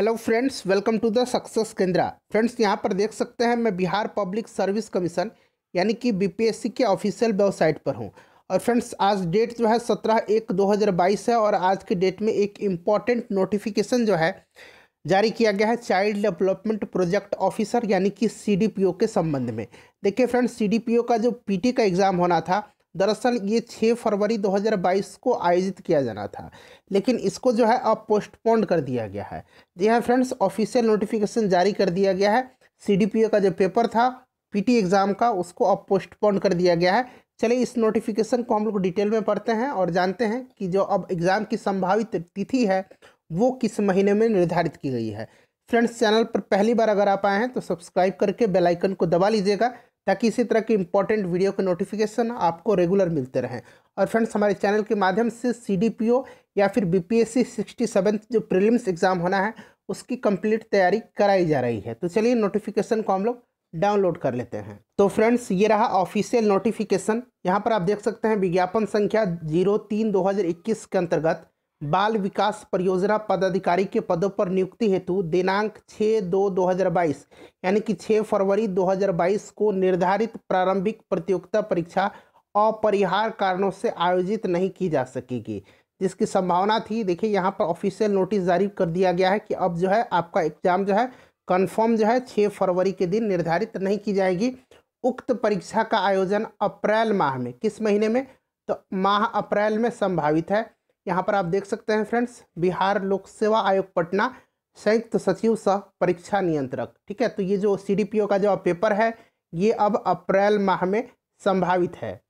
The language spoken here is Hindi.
hello friends welcome to the success Kendra friends यहां पर देख सकते हैं मैं बिहार पब्लिक सर्विस कमीशन यानी कि बीपीएससी के ऑफिशियल वेबसाइट पर हूं और फ्रेंड्स आज डेट जो है सत्रह एक दो हज़ार बाईस है और आज के डेट में एक इम्पॉर्टेंट नोटिफिकेशन जो है जारी किया गया है चाइल्ड डेवलपमेंट प्रोजेक्ट ऑफिसर यानी कि सी के संबंध में देखिए फ्रेंड्स सी का जो पी का एग्ज़ाम होना था दरअसल ये 6 फरवरी 2022 को आयोजित किया जाना था लेकिन इसको जो है अब पोस्टपोन कर दिया गया है जी हाँ फ्रेंड्स ऑफिशियल नोटिफिकेशन जारी कर दिया गया है सी का जो पेपर था पीटी एग्ज़ाम का उसको अब पोस्टपोन कर दिया गया है चलिए इस नोटिफिकेशन को हम लोग डिटेल में पढ़ते हैं और जानते हैं कि जो अब एग्ज़ाम की संभावित तिथि है वो किस महीने में निर्धारित की गई है फ्रेंड्स चैनल पर पहली बार अगर आप आए हैं तो सब्सक्राइब करके बेल आइकन को दबा लीजिएगा ताकि इसी तरह की इंपॉर्टेंट वीडियो के नोटिफिकेशन आपको रेगुलर मिलते रहें और फ्रेंड्स हमारे चैनल के माध्यम से सीडीपीओ या फिर बीपीएससी सिक्सटी सेवन जो प्रीलिम्स एग्ज़ाम होना है उसकी कंप्लीट तैयारी कराई जा रही है तो चलिए नोटिफिकेशन को हम लोग डाउनलोड कर लेते हैं तो फ्रेंड्स ये रहा ऑफिशियल नोटिफिकेशन यहाँ पर आप देख सकते हैं विज्ञापन संख्या जीरो तीन दो हज़ार इक्कीस के अंतर्गत बाल विकास परियोजना पदाधिकारी के पदों पर नियुक्ति हेतु दिनांक 6 दो 2022 यानी कि 6 फरवरी 2022 को निर्धारित प्रारंभिक प्रतियोगिता परीक्षा अपरिहार कारणों से आयोजित नहीं की जा सकेगी जिसकी संभावना थी देखिए यहाँ पर ऑफिशियल नोटिस जारी कर दिया गया है कि अब जो है आपका एग्जाम जो है कन्फर्म जो है छः फरवरी के दिन निर्धारित नहीं की जाएगी उक्त परीक्षा का आयोजन अप्रैल माह में किस महीने में तो माह अप्रैल में संभावित है यहाँ पर आप देख सकते हैं फ्रेंड्स बिहार लोक सेवा आयोग पटना संयुक्त सचिव स परीक्षा नियंत्रक ठीक है तो ये जो सी का जो पेपर है ये अब अप्रैल माह में संभावित है